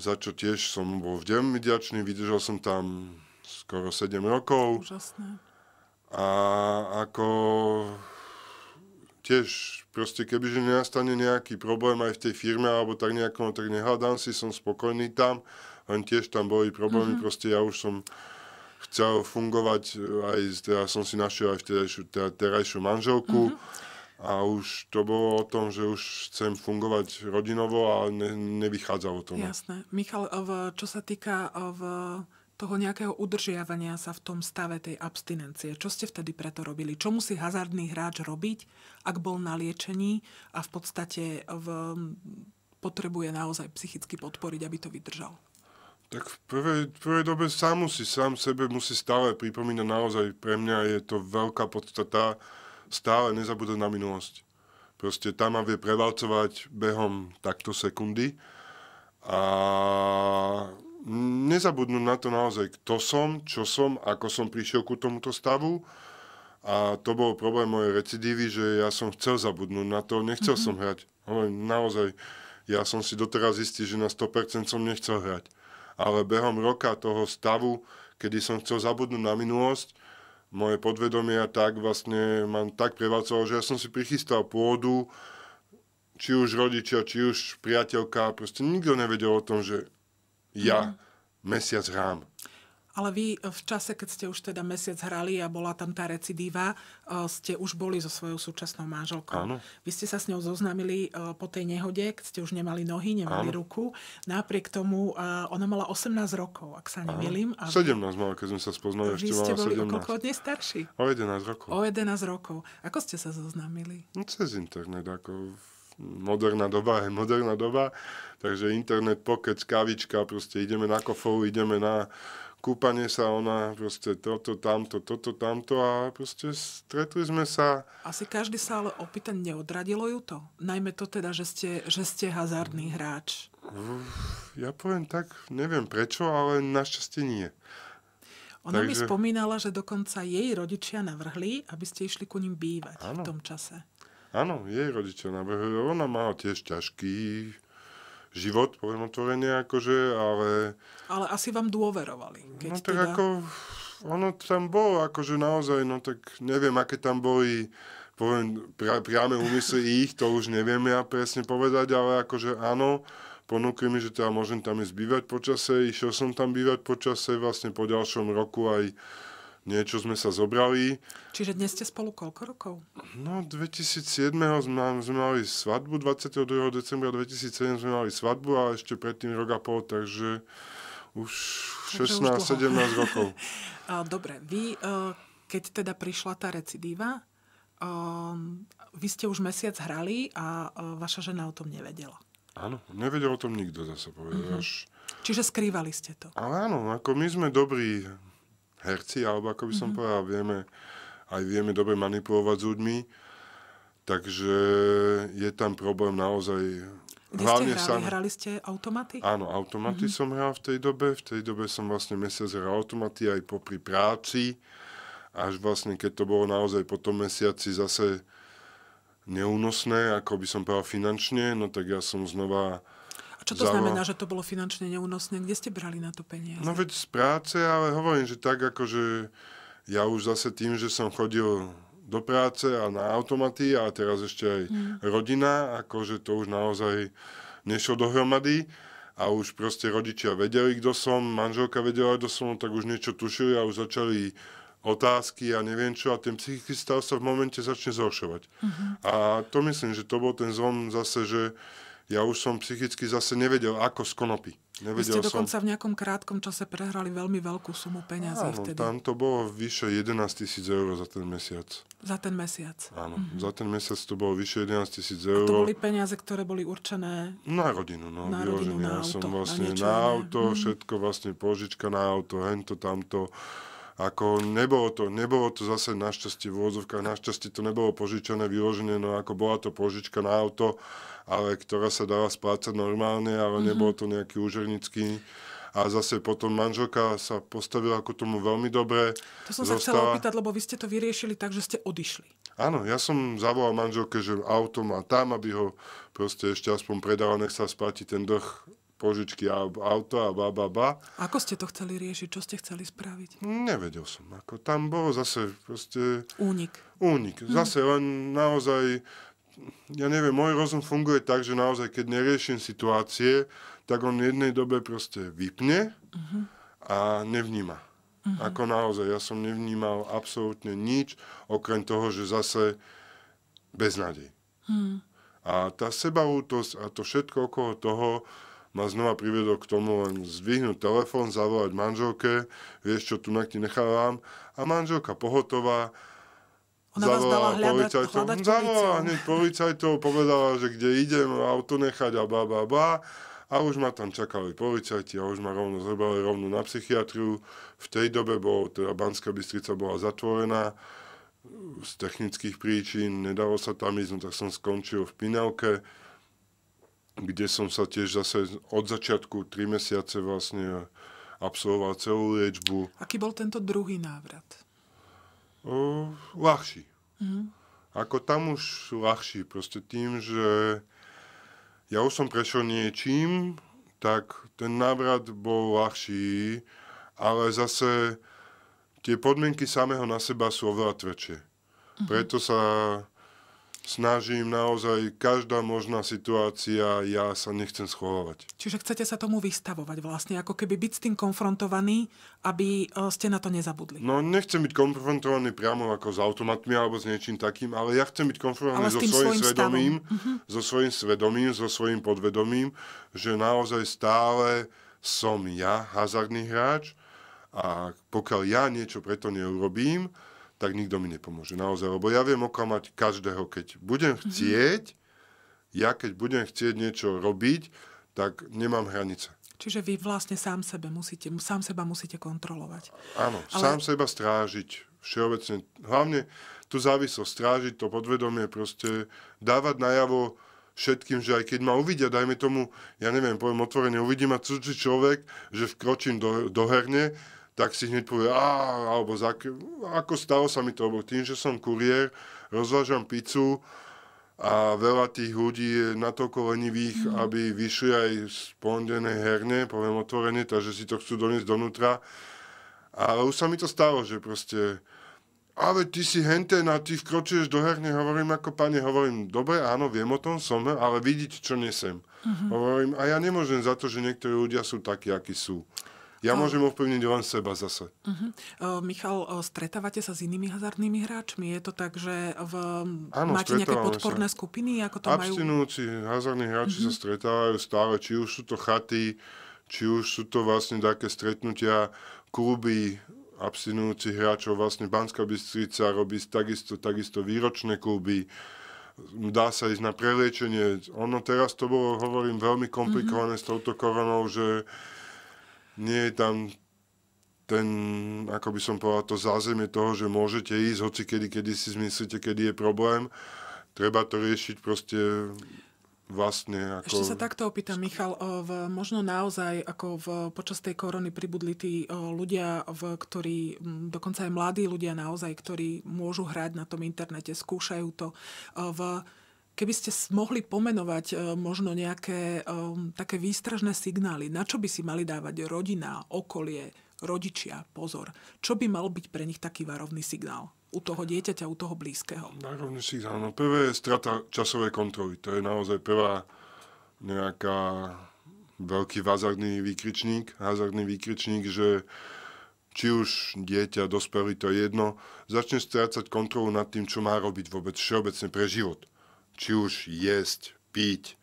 za čo tiež som bol deň vďačný. Vydržal som tam skoro 7 rokov. Úžasné. A ako tiež proste kebyže nenastane nejaký problém aj v tej firme alebo tak nejako, tak nehľadám si, som spokojný tam, len tiež tam boli problémy, mm-hmm. proste ja už som chcel fungovať, e, aj teda som si našiel aj vtedajšiu, teda terajšiu manželku mm-hmm. a už to bolo o tom, že už chcem fungovať rodinovo a ne, nevychádzalo to. No. Jasné. Michal, v, čo sa týka e, v toho nejakého udržiavania sa v tom stave tej abstinencie. Čo ste vtedy preto robili? Čo musí hazardný hráč robiť, ak bol na liečení a v podstate e, v, potrebuje naozaj psychicky podporiť, aby to vydržal? Tak v prvej, v prvej dobe sám musí, sám sebe musí stále pripomínať naozaj. Pre mňa je to veľká podstata stále nezabúdať na minulosť. Proste tam ma vie prevalcovať behom takto sekundy a nezabudnúť na to naozaj, kto som, čo som, ako som prišiel ku tomuto stavu. A to bol problém mojej recidívy, že ja som chcel zabudnúť na to, nechcel mm-hmm. som hrať. Ale naozaj, ja som si doteraz istý, že na 100% som nechcel hrať ale behom roka toho stavu, kedy som chcel zabudnúť na minulosť, moje podvedomie a tak vlastne mám tak prevádzalo, že ja som si prichystal pôdu, či už rodičia, či už priateľka, proste nikto nevedel o tom, že ja mm. mesiac rám. Ale vy v čase, keď ste už teda mesiac hrali a bola tam tá recidíva, e, ste už boli so svojou súčasnou manželkou. Áno. Vy ste sa s ňou zoznámili e, po tej nehode, keď ste už nemali nohy, nemali Áno. ruku. Napriek tomu e, ona mala 18 rokov, ak sa nemýlim. A... 17 mala, keď sme sa spoznali, ešte mala ste boli o koľko dnes starší? O 11 rokov. O 11 rokov. Ako ste sa zoznámili? No, cez internet, ako moderná doba je moderná doba, takže internet, pokec, kavička, proste ideme na kofou, ideme na kúpanie sa ona, proste toto, tamto, toto, tamto a proste stretli sme sa. Asi každý sa ale opýta, neodradilo ju to? Najmä to teda, že ste, že ste hazardný hráč. Ja poviem tak, neviem prečo, ale našťastie nie. Ona Takže... mi spomínala, že dokonca jej rodičia navrhli, aby ste išli ku ním bývať ano. v tom čase. Áno, jej rodičia navrhli. Ona má tiež ťažký život, poviem otvorene, akože, ale... Ale asi vám dôverovali. Keď no tak teda... ako, ono tam bolo, akože naozaj, no tak neviem, aké tam boli poviem, pra, priame úmysly ich, to už neviem ja presne povedať, ale akože áno, ponúkli mi, že teda môžem tam ísť bývať počase, išiel som tam bývať počase, vlastne po ďalšom roku aj niečo sme sa zobrali. Čiže dnes ste spolu koľko rokov? No, 2007 sme, sme mali svadbu, 22. decembra 2007 sme mali svadbu a ešte predtým rok a pol, takže už 16-17 rokov. Dobre, vy, e, keď teda prišla tá recidíva, e, vy ste už mesiac hrali a e, vaša žena o tom nevedela. Áno, nevedel o tom nikto, zase povedal. Mm-hmm. Čiže skrývali ste to. Ale áno, ako my sme dobrí herci, alebo ako by som mm-hmm. povedal, vieme, aj vieme dobre manipulovať s ľuďmi, takže je tam problém naozaj... Vy hlavne ste hrali? Sa... Hrali ste automaty? Áno, automaty mm-hmm. som hral v tej dobe. V tej dobe som vlastne mesiac hral automaty aj popri práci. Až vlastne, keď to bolo naozaj po tom mesiaci zase neúnosné, ako by som povedal finančne, no tak ja som znova a čo to zavolal... znamená, že to bolo finančne neúnosné? Kde ste brali na to peniaze? No veď z práce, ale hovorím, že tak akože ja už zase tým, že som chodil do práce a na automaty a teraz ešte aj mm. rodina, akože to už naozaj nešlo dohromady a už proste rodičia vedeli, kto som, manželka vedela, kto som, tak už niečo tušili a už začali otázky a neviem čo a ten psychický stav sa v momente začne zhoršovať. Mm-hmm. A to myslím, že to bol ten zlom zase, že ja už som psychicky zase nevedel, ako z konopy. Nevedel Vy ste dokonca som... v nejakom krátkom čase prehrali veľmi veľkú sumu peňazí Áno, vtedy. tam to bolo vyše 11 tisíc eur za ten mesiac. Za ten mesiac? Áno, mm-hmm. za ten mesiac to bolo vyše 11 tisíc eur. A to boli peniaze, ktoré boli určené? Na rodinu, no, na Rodinu, na ja auto, som vlastne na, niečo, na auto, mm-hmm. všetko vlastne požička na auto, hento, tamto. Ako nebolo to, nebolo to zase našťastie v úvodzovkách, našťastie to nebolo požičané, vyložené, no ako bola to požička na auto, ale ktorá sa dala splácať normálne, ale mm-hmm. nebolo to nejaký úžernický a zase potom manželka sa postavila ako tomu veľmi dobre. To som zostala... sa chcela opýtať, lebo vy ste to vyriešili tak, že ste odišli. Áno, ja som zavolal manželke, že auto má tam, aby ho proste ešte aspoň predala, nech sa spáti ten dlh požičky a auto a ba, ba, ba. Ako ste to chceli riešiť? Čo ste chceli spraviť? Nevedel som. Ako, tam bol zase proste... Únik. Únik. Mhm. Zase len naozaj... Ja neviem, môj rozum funguje tak, že naozaj, keď neriešim situácie, tak on v jednej dobe proste vypne uh-huh. a nevníma. Uh-huh. Ako naozaj, ja som nevnímal absolútne nič, okrem toho, že zase beznádej. Uh-huh. A tá sebaútosť a to všetko okolo toho, ma znova priviedol k tomu len zvihnúť telefón, zavolať manželke, vieš čo, tu na ti nechávam. A manželka pohotová, ona zavolala vás dala policajtov, hľadať, no, zavolala hneď policajtov, povedala, že kde idem, auto nechať a blá, blá, A už ma tam čakali policajti a už ma rovno zrebali rovno na psychiatriu. V tej dobe bol, teda Banská Bystrica bola zatvorená z technických príčin, nedalo sa tam ísť, no tak som skončil v Pinelke kde som sa tiež zase od začiatku tri mesiace vlastne absolvoval celú liečbu. Aký bol tento druhý návrat? O, ľahší. Mm. Ako tam už ľahší, proste tým, že ja už som prešiel niečím, tak ten návrat bol ľahší, ale zase tie podmienky samého na seba sú oveľa tvrdšie. Mm-hmm. Preto sa snažím naozaj každá možná situácia, ja sa nechcem schovávať. Čiže chcete sa tomu vystavovať vlastne, ako keby byť s tým konfrontovaní, aby e, ste na to nezabudli. No nechcem byť konfrontovaný priamo ako s automatmi alebo s niečím takým, ale ja chcem byť konfrontovaný so svojím mhm. svedomím, so svojím svedomím, so svojím podvedomím, že naozaj stále som ja hazardný hráč a pokiaľ ja niečo preto neurobím, tak nikto mi nepomôže. Naozaj, lebo ja viem oklamať každého. Keď budem mhm. chcieť, mm-hmm. ja keď budem chcieť niečo robiť, tak nemám hranice. Čiže vy vlastne sám, sebe musíte, sám seba musíte kontrolovať. Áno, Ale... sám seba strážiť všeobecne. Hlavne tú závislosť strážiť, to podvedomie proste dávať najavo všetkým, že aj keď ma uvidia, dajme tomu, ja neviem, poviem otvorene, uvidí ma cudzí človek, že vkročím do, do herne, tak si hneď povie, a, alebo za, ako stalo sa mi to, lebo tým, že som kuriér, rozvážam pizzu a veľa tých ľudí je natoľko lenivých, mm. aby vyšli aj z pondenej herne, poviem otvorene, takže si to chcú doniesť donútra. Ale už sa mi to stalo, že proste, ale ty si hente na ty vkročuješ do herne, hovorím ako pane, hovorím, dobre, áno, viem o tom, som, ale vidíte, čo nesem. Mm-hmm. Hovorím, a ja nemôžem za to, že niektorí ľudia sú takí, akí sú. Ja môžem ovplyvniť len seba zase. Uh-huh. Michal, e, stretávate sa s inými hazardnými hráčmi? Je to tak, že v... ano, máte nejaké podporné sa. skupiny? Ako to Abstinúci majú... hazardní hráči uh-huh. sa mhm. stretávajú stále, či už sú to chaty, či už sú to vlastne také stretnutia, kluby abstinujúcich hráčov, vlastne Banská Bystrica robí takisto, takisto výročné kluby, dá sa ísť na preliečenie. Ono teraz to bolo, hovorím, veľmi komplikované mm-hmm. s touto koronou, že nie je tam ten, ako by som povedal, to zázemie toho, že môžete ísť, hoci kedy, kedy si zmyslíte, kedy je problém. Treba to riešiť proste vlastne. Ako... Ešte sa takto opýtam, Michal, v, možno naozaj ako v, počas tej korony pribudli tí ľudia, v, ktorí, dokonca aj mladí ľudia naozaj, ktorí môžu hrať na tom internete, skúšajú to. V, Keby ste mohli pomenovať e, možno nejaké um, také výstražné signály, na čo by si mali dávať rodina, okolie, rodičia pozor? Čo by mal byť pre nich taký varovný signál? u toho dieťaťa, u toho blízkeho. Národný signál. No prvé je strata časovej kontroly. To je naozaj prvá nejaká veľký hazardný výkričník, hazardný výkričník, že či už dieťa, dospelý, to je jedno, začne strácať kontrolu nad tým, čo má robiť vôbec všeobecne pre život či už jesť, piť,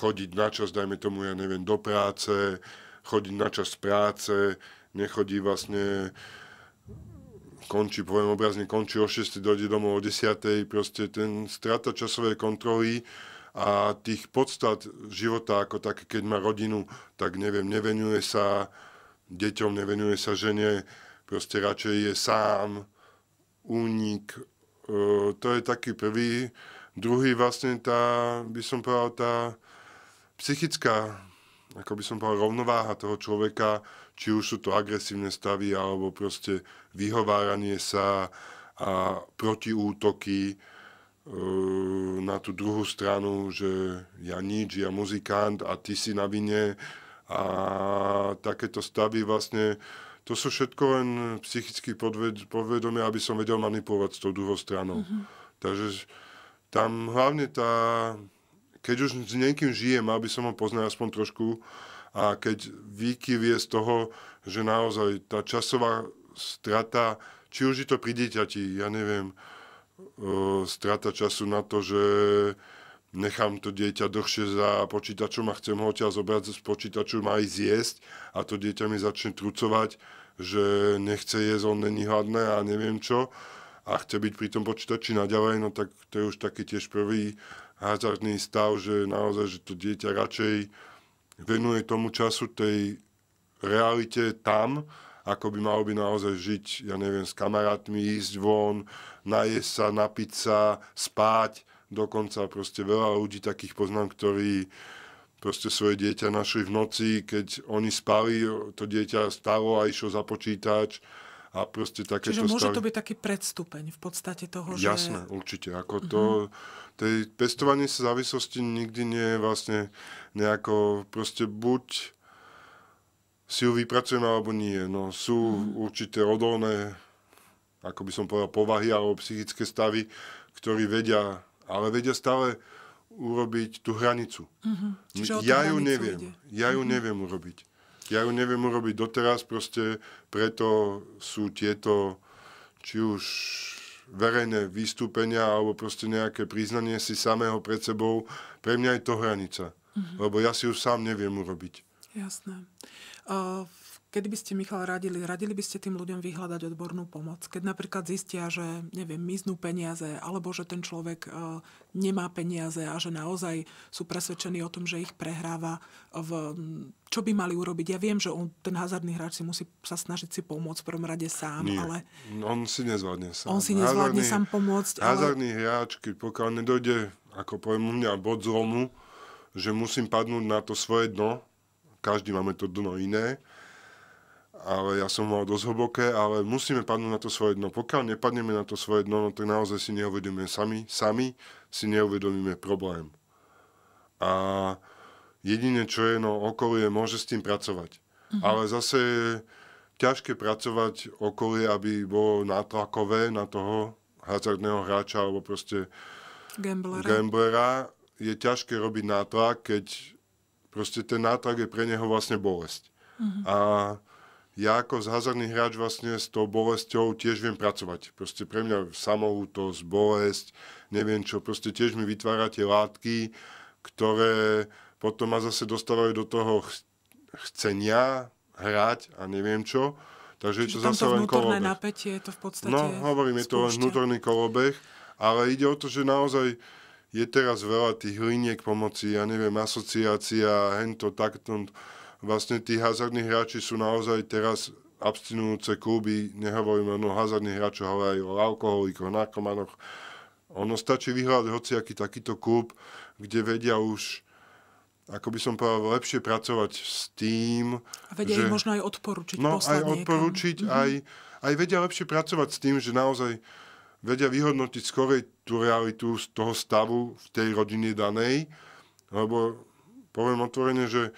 chodiť na čas, dajme tomu, ja neviem, do práce, chodiť na čas z práce, nechodí vlastne, končí, poviem obrazne, končí o 6, dojde domov o 10, proste ten strata časovej kontroly a tých podstat života ako také, keď má rodinu, tak neviem, nevenuje sa deťom, nevenuje sa žene, proste radšej je sám, únik, e, to je taký prvý Druhý vlastne tá, by som povedal, tá psychická, ako by som povedal, rovnováha toho človeka, či už sú to agresívne stavy, alebo proste vyhováranie sa a protiútoky, e, na tú druhú stranu, že ja nič, ja muzikant a ty si na vine a takéto stavy vlastne, to sú všetko len psychicky podvedomia, aby som vedel manipulovať s tou druhou stranou. Mm-hmm. Takže tam hlavne tá, keď už s niekým žijem, aby som ho poznal aspoň trošku a keď výkyv je z toho, že naozaj tá časová strata, či už je to pri dieťati, ja neviem, e, strata času na to, že nechám to dieťa dlhšie za počítačom a chcem ho odtiaľ zobrať z počítaču, má ísť jesť a to dieťa mi začne trucovať, že nechce jesť, on není hladné a neviem čo a chce byť pri tom počítači naďalej, no tak to je už taký tiež prvý hazardný stav, že naozaj, že to dieťa radšej venuje tomu času, tej realite tam, ako by malo by naozaj žiť, ja neviem, s kamarátmi, ísť von, najesť sa, napiť sa, spať. Dokonca proste veľa ľudí takých poznám, ktorí proste svoje dieťa našli v noci, keď oni spali, to dieťa stalo a išlo za počítač a proste takéto Čiže môže stav... to byť taký predstupeň v podstate toho, Jasné, že... Jasné, určite. Ako mhm. to, uh-huh. tej pestovanie sa závislosti nikdy nie je vlastne nejako proste buď si ju vypracujeme alebo nie. No, sú mm-hmm. určité odolné, ako by som povedal, povahy alebo psychické stavy, ktorí vedia, ale vedia stále urobiť tú hranicu. Mm-hmm. Čiže ja ju neviem. Ide. Ja ju mm-hmm. neviem urobiť. Ja ju neviem urobiť doteraz, proste preto sú tieto, či už verejné vystúpenia alebo proste nejaké priznanie si samého pred sebou, pre mňa je to hranica. Mm-hmm. Lebo ja si ju sám neviem urobiť. Jasné. Uh, Kedy by ste, Michal, radili? Radili by ste tým ľuďom vyhľadať odbornú pomoc? Keď napríklad zistia, že neviem, miznú peniaze, alebo že ten človek e, nemá peniaze a že naozaj sú presvedčení o tom, že ich prehráva, v, čo by mali urobiť? Ja viem, že on, ten hazardný hráč si musí sa snažiť si pomôcť v prvom rade sám, Nie, ale... On si nezvládne sám. On si nezvládne hazardný, sám pomôcť, Hazardný ale... hráč, keď pokiaľ nedojde, ako poviem u mňa, bod zlomu, že musím padnúť na to svoje dno, každý máme to dno iné, ale ja som mal dosť hlboké, ale musíme padnúť na to svoje dno. Pokiaľ nepadneme na to svoje dno, no, tak naozaj si neuvedomíme sami, sami si neuvedomíme problém. A jedine, čo je, no okolie môže s tým pracovať. Mhm. Ale zase je ťažké pracovať okolie, aby bolo nátlakové na toho hazardného hráča alebo proste gamblera. gamblera. Je ťažké robiť nátlak, keď proste ten nátlak je pre neho vlastne bolesť. mm A ja ako zházaný hráč vlastne s tou bolesťou tiež viem pracovať. Proste pre mňa samoútosť, bolesť, neviem čo, proste tiež mi tie látky, ktoré potom ma zase dostávajú do toho chcenia hrať a neviem čo. Takže Čiže je to zase len kolobeh. napätie je to v podstate No, hovorím, spúšťa. je to len vnútorný kolobeh, ale ide o to, že naozaj je teraz veľa tých liniek pomoci, ja neviem, asociácia, hento, takto, vlastne tí hazardní hráči sú naozaj teraz abstinujúce kluby, nehovoríme o hazardných hráčoch, ale aj o alkoholíkoch, narkomanoch. Ono stačí vyhľadať hociaký takýto klub, kde vedia už ako by som povedal, lepšie pracovať s tým. A vedia že... ich možno aj odporučiť. No, aj odporučiť, mm-hmm. aj, aj vedia lepšie pracovať s tým, že naozaj vedia vyhodnotiť skorej tú realitu z toho stavu v tej rodine danej. Lebo poviem otvorene, že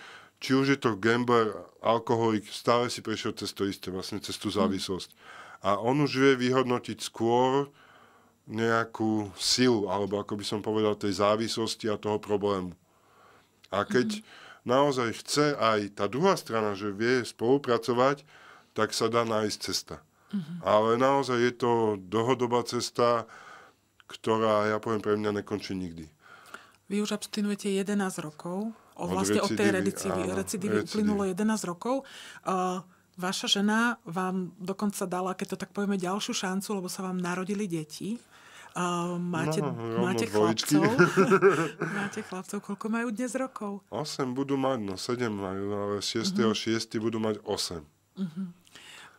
či už je to gambler, alkoholik, stále si prešiel cez to isté, vlastne cez tú hm. závislosť. A on už vie vyhodnotiť skôr nejakú silu, alebo ako by som povedal, tej závislosti a toho problému. A keď mm naozaj chce aj tá druhá strana, že vie spolupracovať, tak sa dá nájsť cesta. Mm-hmm. Ale naozaj je to dlhodobá cesta, ktorá, ja poviem, pre mňa nekončí nikdy. Vy už abstinujete 11 rokov o, vlastne od, recidivy, od tej recidivy, áno, recidivy, recidivy uplynulo 11 rokov. Uh, vaša žena vám dokonca dala, keď to tak povieme, ďalšiu šancu, lebo sa vám narodili deti. Uh, máte, no, no máte no, dvojičky. chlapcov? máte chlapcov, koľko majú dnes rokov? 8 budú mať, no 7 majú, ale 6. Uh-huh. 6. budú mať 8. Uh-huh. Mhm.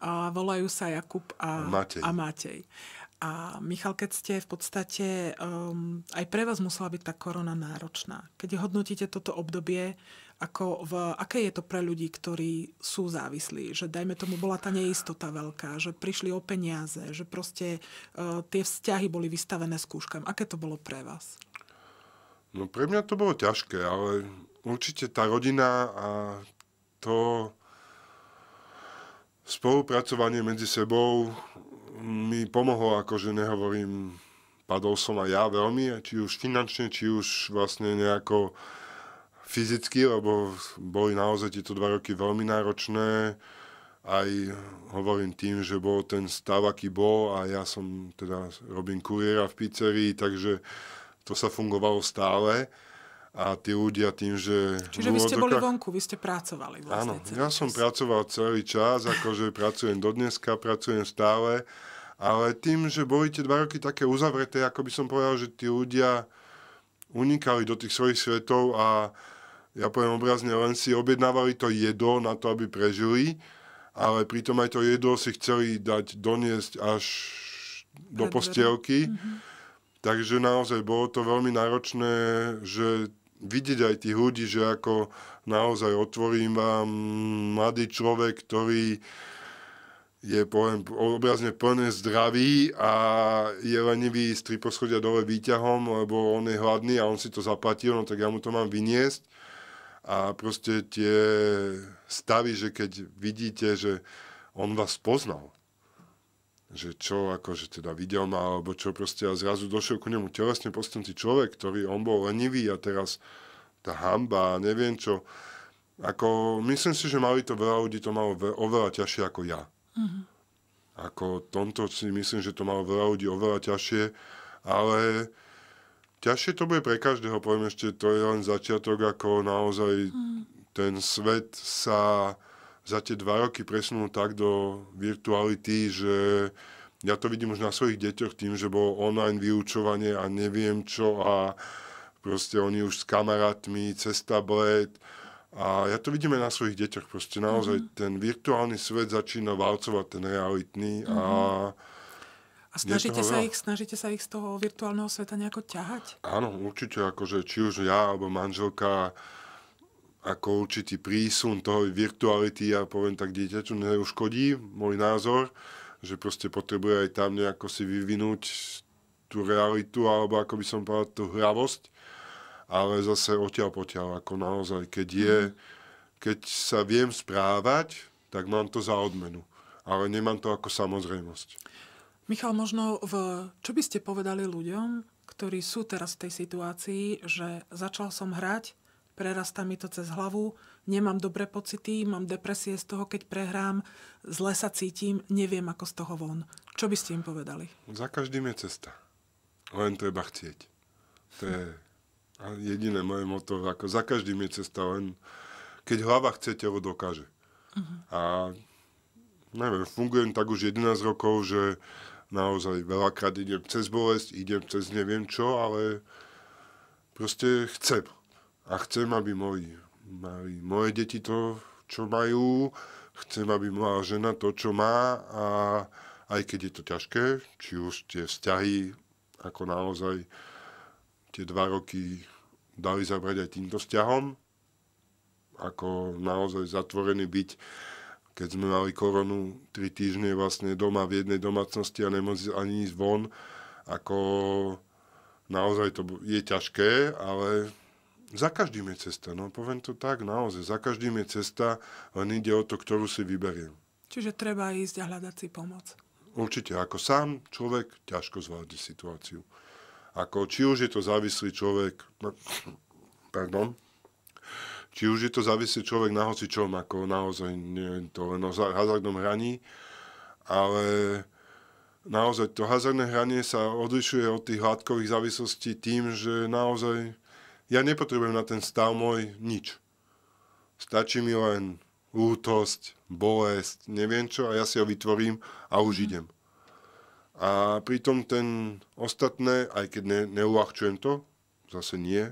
A volajú sa Jakub a, a Matej. A Matej. Uh, a Michal, keď ste v podstate, um, aj pre vás musela byť tá korona náročná. Keď hodnotíte toto obdobie, ako v, aké je to pre ľudí, ktorí sú závislí, že dajme tomu bola tá neistota veľká, že prišli o peniaze, že proste uh, tie vzťahy boli vystavené skúškam. Aké to bolo pre vás? No pre mňa to bolo ťažké, ale určite tá rodina a to spolupracovanie medzi sebou mi pomohlo, akože nehovorím, padol som aj ja veľmi, či už finančne, či už vlastne nejako fyzicky, lebo boli naozaj tieto dva roky veľmi náročné. Aj hovorím tým, že bol ten stav, aký bol a ja som teda robím kuriéra v pizzerii, takže to sa fungovalo stále a tí ľudia tým, že... Čiže vy ste boli vonku, vy ste pracovali vlastne Áno, ja som čas. pracoval celý čas, akože pracujem do dneska, pracujem stále ale tým, že boli tie dva roky také uzavreté, ako by som povedal, že tí ľudia unikali do tých svojich svetov a ja poviem obrazne, len si objednávali to jedlo na to, aby prežili, ale pritom aj to jedlo si chceli dať doniesť až do postielky. Mm-hmm. Takže naozaj bolo to veľmi náročné, že vidieť aj tých ľudí, že ako naozaj otvorím vám mladý človek, ktorý je poviem, obrazne plne zdravý a je lenivý z tri poschodia dole výťahom, lebo on je hladný a on si to zaplatil, no tak ja mu to mám vyniesť. A proste tie stavy, že keď vidíte, že on vás poznal, že čo, akože teda videl ma, alebo čo proste a zrazu došiel ku nemu telesne postanci človek, ktorý on bol lenivý a teraz tá hamba a neviem čo. Ako, myslím si, že mali to veľa ľudí, to malo oveľa ťažšie ako ja. Uh-huh. Ako tomto si myslím, že to malo veľa ľudí oveľa ťažšie, ale ťažšie to bude pre každého, poviem ešte, to je len začiatok, ako naozaj uh-huh. ten svet sa za tie dva roky presunul tak do virtuality, že ja to vidím už na svojich deťoch tým, že bolo online vyučovanie a neviem čo a proste oni už s kamarátmi cez tablet, a ja to vidíme na svojich deťoch. Proste naozaj mm-hmm. ten virtuálny svet začína válcovať ten realitný a mm-hmm. A snažíte sa, ich, snažíte sa ich z toho virtuálneho sveta nejako ťahať? Áno, určite, akože či už ja alebo manželka ako určitý prísun toho virtuality, ja poviem tak dieťaťu, neuškodí môj názor, že proste potrebuje aj tam nejako si vyvinúť tú realitu, alebo ako by som povedal, tú hravosť, ale zase odtiaľ potiaľ, ako naozaj, keď je, keď sa viem správať, tak mám to za odmenu, ale nemám to ako samozrejmosť. Michal, možno v, čo by ste povedali ľuďom, ktorí sú teraz v tej situácii, že začal som hrať, prerastá mi to cez hlavu, nemám dobré pocity, mám depresie z toho, keď prehrám, zle sa cítim, neviem ako z toho von. Čo by ste im povedali? Za každým je cesta. Len treba chcieť. To je a jediné moje moto, ako za každým je cesta, len keď hlava chce, telo dokáže. Uh-huh. A neviem, fungujem tak už 11 rokov, že naozaj veľakrát idem cez bolesť, idem cez neviem čo, ale proste chcem. A chcem, aby moji, mali moje deti to, čo majú, chcem, aby mala žena to, čo má a aj keď je to ťažké, či už tie vzťahy ako naozaj tie dva roky dali zabrať aj týmto vzťahom. Ako naozaj zatvorený byť, keď sme mali koronu tri týždne vlastne doma v jednej domácnosti a nemohli ani ísť von, ako naozaj to je ťažké, ale za každým je cesta. No poviem to tak, naozaj, za každým je cesta, len ide o to, ktorú si vyberiem. Čiže treba ísť a hľadať si pomoc. Určite, ako sám človek ťažko zvládne situáciu. Ako, či už je to závislý človek, no, pardon, či už je to závislý človek na hocičom, ako naozaj nie to len o hazardnom hraní, ale naozaj to hazardné hranie sa odlišuje od tých hladkových závislostí tým, že naozaj ja nepotrebujem na ten stav môj nič. Stačí mi len útosť, bolesť, neviem čo a ja si ho vytvorím a už idem. A pritom ten ostatné, aj keď ne, neuľahčujem to, zase nie,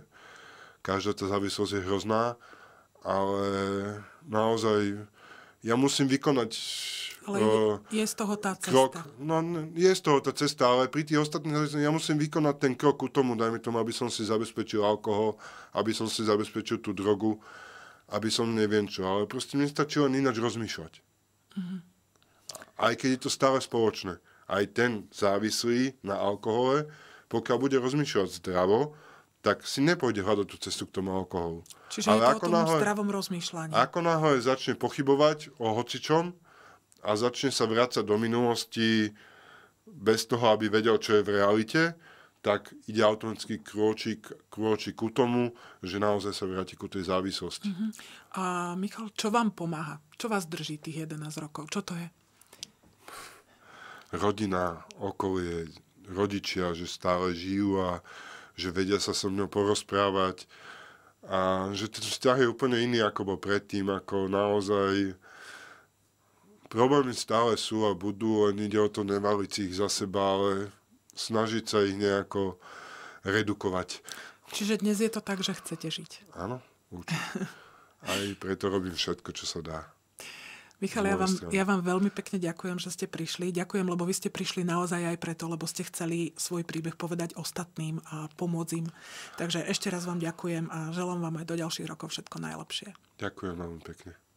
každá tá závislosť je hrozná, ale naozaj ja musím vykonať ale uh, je z toho tá cesta. Krok. No, je z toho tá cesta, ale pri tých ostatných ja musím vykonať ten krok ku tomu, dajme tomu, aby som si zabezpečil alkohol, aby som si zabezpečil tú drogu, aby som neviem čo. Ale proste mi stačí len ináč rozmýšľať. Mm-hmm. Aj keď je to stále spoločné aj ten závislý na alkohole, pokiaľ bude rozmýšľať zdravo, tak si nepôjde hľadať tú cestu k tomu alkoholu. Čiže Ale je to ako o tom náhle, zdravom rozmýšľaní. Ako náhle začne pochybovať o hocičom a začne sa vrácať do minulosti bez toho, aby vedel, čo je v realite, tak ide automaticky krôčik, krôčik ku tomu, že naozaj sa vráti ku tej závislosti. Uh-huh. A Michal, čo vám pomáha? Čo vás drží tých 11 rokov? Čo to je? rodina, okolie, rodičia, že stále žijú a že vedia sa so mnou porozprávať a že ten vzťah je úplne iný, ako bol predtým, ako naozaj problémy stále sú a budú, len ide o to nevaliť ich za seba, ale snažiť sa ich nejako redukovať. Čiže dnes je to tak, že chcete žiť. Áno, určite. Aj preto robím všetko, čo sa dá. Michal, ja vám, ja vám veľmi pekne ďakujem, že ste prišli. Ďakujem, lebo vy ste prišli naozaj aj preto, lebo ste chceli svoj príbeh povedať ostatným a pomôcť im. Takže ešte raz vám ďakujem a želám vám aj do ďalších rokov všetko najlepšie. Ďakujem veľmi pekne.